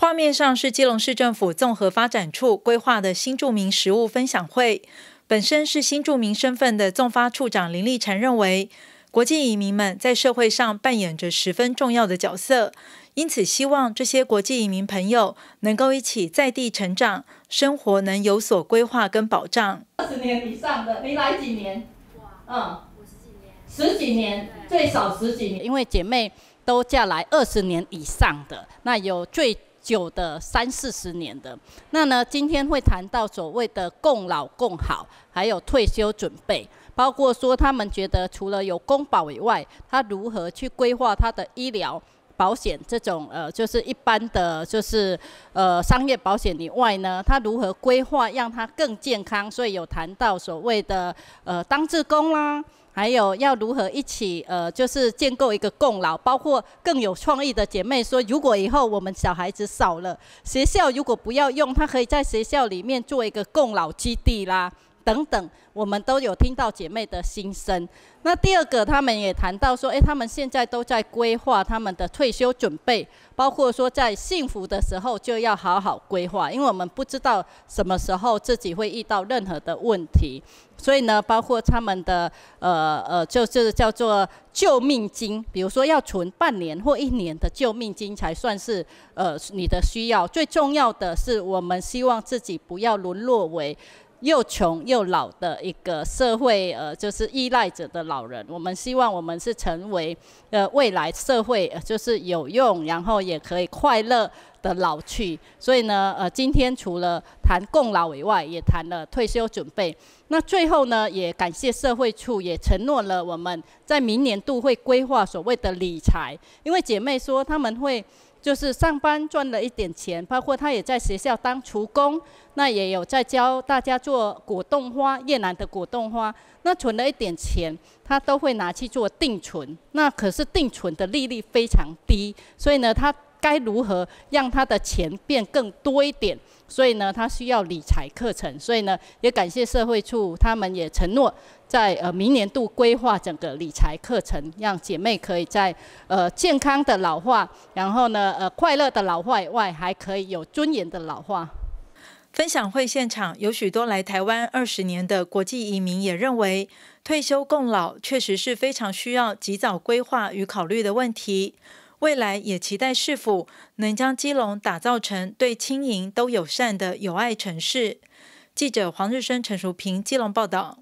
画面上是基隆市政府综合发展处规划的新住民食物分享会。本身是新住民身份的纵发处长林立成认为，国际移民们在社会上扮演着十分重要的角色，因此希望这些国际移民朋友能够一起在地成长，生活能有所规划跟保障。二十年以上的，你来几年？嗯，十几年，十几年最少十几年，因为姐妹都嫁来二十年以上的，那有最。久的三四十年的，那呢？今天会谈到所谓的共老共好，还有退休准备，包括说他们觉得除了有公保以外，他如何去规划他的医疗保险这种呃，就是一般的就是呃商业保险以外呢？他如何规划让他更健康？所以有谈到所谓的呃，当职工啦。还有要如何一起呃，就是建构一个共老，包括更有创意的姐妹说，如果以后我们小孩子少了，学校如果不要用，她可以在学校里面做一个共老基地啦。等等，我们都有听到姐妹的心声。那第二个，他们也谈到说，诶，他们现在都在规划他们的退休准备，包括说在幸福的时候就要好好规划，因为我们不知道什么时候自己会遇到任何的问题。所以呢，包括他们的呃呃，就是叫做救命金，比如说要存半年或一年的救命金才算是呃你的需要。最重要的是，我们希望自己不要沦落为。又穷又老的一个社会，呃，就是依赖者的老人。我们希望我们是成为，呃，未来社会就是有用，然后也可以快乐的老去。所以呢，呃，今天除了谈共老以外，也谈了退休准备。那最后呢，也感谢社会处，也承诺了我们在明年度会规划所谓的理财，因为姐妹说他们会。就是上班赚了一点钱，包括他也在学校当厨工，那也有在教大家做果冻花，越南的果冻花。那存了一点钱，他都会拿去做定存。那可是定存的利率非常低，所以呢，他。该如何让他的钱变更多一点？所以呢，他需要理财课程。所以呢，也感谢社会处，他们也承诺在呃明年度规划整个理财课程，让姐妹可以在呃健康的老化，然后呢呃快乐的老化外，还可以有尊严的老化。分享会现场有许多来台湾二十年的国际移民也认为，退休共老确实是非常需要及早规划与考虑的问题。未来也期待市府能将基隆打造成对轻盈都友善的友爱城市。记者黄日升、陈淑平，基隆报道。